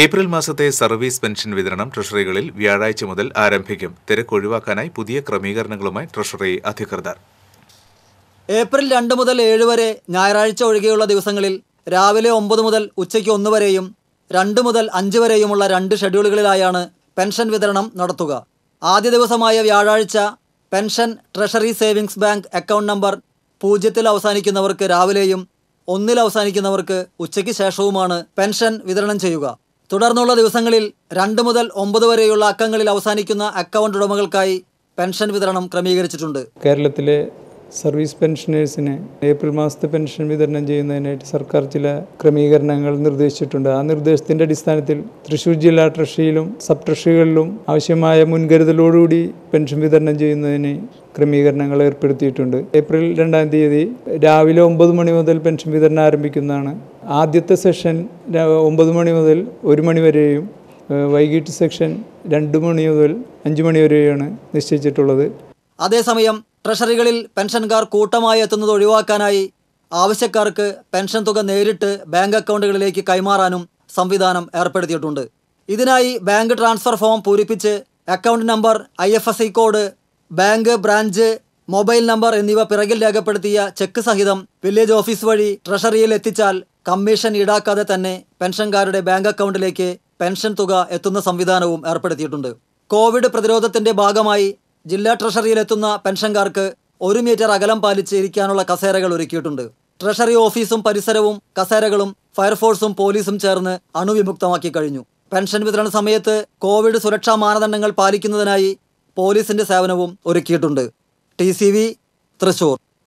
April മാസത്തെ service pension വിതരണം ട്രഷറികളിൽ വ്യാഴാഴ്ച മുതൽ ആരംഭിക്കും തിരക്ക് ഒഴിവാക്കാനായി പുതിയ ക്രമീകരണങ്ങളുമായി ട്രഷറി അധികൃതർ ഏപ്രിൽ രണ്ട് മുതൽ ഏഴ് വരെ ഞായറാഴ്ച ഒഴികെയുള്ള ദിവസങ്ങളിൽ രാവിലെ ഒമ്പത് മുതൽ ഉച്ചയ്ക്ക് ഒന്ന് വരെയും രണ്ട് മുതൽ അഞ്ച് വരെയുമുള്ള രണ്ട് ഷെഡ്യൂളുകളിലായാണ് പെൻഷൻ വിതരണം നടത്തുക ആദ്യ ദിവസമായ വ്യാഴാഴ്ച pension treasury savings bank account number പൂജ്യത്തിൽ അവസാനിക്കുന്നവർക്ക് രാവിലെയും ഒന്നിൽ അവസാനിക്കുന്നവർക്ക് ഉച്ചയ്ക്ക് ശേഷവുമാണ് പെൻഷൻ വിതരണം ചെയ്യുക തുടർന്നുള്ള ദിവസങ്ങളിൽ രണ്ട് മുതൽ ഒമ്പത് വരെയുള്ള അക്കങ്ങളിൽ അവസാനിക്കുന്ന അക്കൗണ്ട് ഉടമകൾക്കായി പെൻഷൻ വിതരണം ക്രമീകരിച്ചിട്ടുണ്ട് കേരളത്തിലെ സർവീസ് പെൻഷനേഴ്സിന് ഏപ്രിൽ മാസത്തെ പെൻഷൻ വിതരണം ചെയ്യുന്നതിനായിട്ട് സർക്കാർ ചില ക്രമീകരണങ്ങൾ നിർദ്ദേശിച്ചിട്ടുണ്ട് ആ നിർദ്ദേശത്തിൻ്റെ അടിസ്ഥാനത്തിൽ തൃശ്ശൂർ ജില്ലാ ട്രഷറിയിലും സബ് ട്രഷറികളിലും ആവശ്യമായ മുൻകരുതലോടുകൂടി പെൻഷൻ വിതരണം ചെയ്യുന്നതിന് ക്രമീകരണങ്ങൾ ഏർപ്പെടുത്തിയിട്ടുണ്ട് ഏപ്രിൽ രണ്ടാം തീയതി രാവിലെ ഒമ്പത് മണി മുതൽ പെൻഷൻ വിതരണം ആരംഭിക്കുന്നതാണ് ആദ്യത്തെ സെഷൻ ഒമ്പത് മണി മുതൽ ഒരു മണി വരെയും വൈകിട്ട് സെക്ഷൻ രണ്ട് മണി മുതൽ അഞ്ച് മണി വരെയാണ് നിശ്ചയിച്ചിട്ടുള്ളത് അതേസമയം ട്രഷറികളിൽ പെൻഷൻകാർ കൂട്ടമായി എത്തുന്നത് ഒഴിവാക്കാനായി ആവശ്യക്കാർക്ക് പെൻഷൻ തുക നേരിട്ട് ബാങ്ക് അക്കൗണ്ടുകളിലേക്ക് കൈമാറാനും സംവിധാനം ഏർപ്പെടുത്തിയിട്ടുണ്ട് ഇതിനായി ബാങ്ക് ട്രാൻസ്ഫർ ഫോം പൂരിപ്പിച്ച് account number I code bank branch mobile number എന്നിവ പിറകിൽ രേഖപ്പെടുത്തിയ ചെക്ക് സഹിതം വില്ലേജ് ഓഫീസ് വഴി ട്രഷറിയിൽ എത്തിച്ചാൽ കമ്മീഷൻ ഈടാക്കാതെ തന്നെ പെൻഷൻകാരുടെ ബാങ്ക് അക്കൗണ്ടിലേക്ക് പെൻഷൻ തുക എത്തുന്ന സംവിധാനവും ഏർപ്പെടുത്തിയിട്ടുണ്ട് കോവിഡ് പ്രതിരോധത്തിന്റെ ഭാഗമായി ജില്ലാ ട്രഷറിയിലെത്തുന്ന പെൻഷൻകാർക്ക് ഒരു മീറ്റർ അകലം പാലിച്ച് ഇരിക്കാനുള്ള കസേരകൾ ഒരുക്കിയിട്ടുണ്ട് ട്രഷറി ഓഫീസും പരിസരവും കസേരകളും ഫയർഫോഴ്സും പോലീസും ചേർന്ന് അണുവിമുക്തമാക്കി കഴിഞ്ഞു പെൻഷൻ വിതരണ സമയത്ത് കോവിഡ് സുരക്ഷാ മാനദണ്ഡങ്ങൾ പാലിക്കുന്നതിനായി പോലീസിന്റെ സേവനവും ഒരുക്കിയിട്ടുണ്ട് ടി തൃശൂർ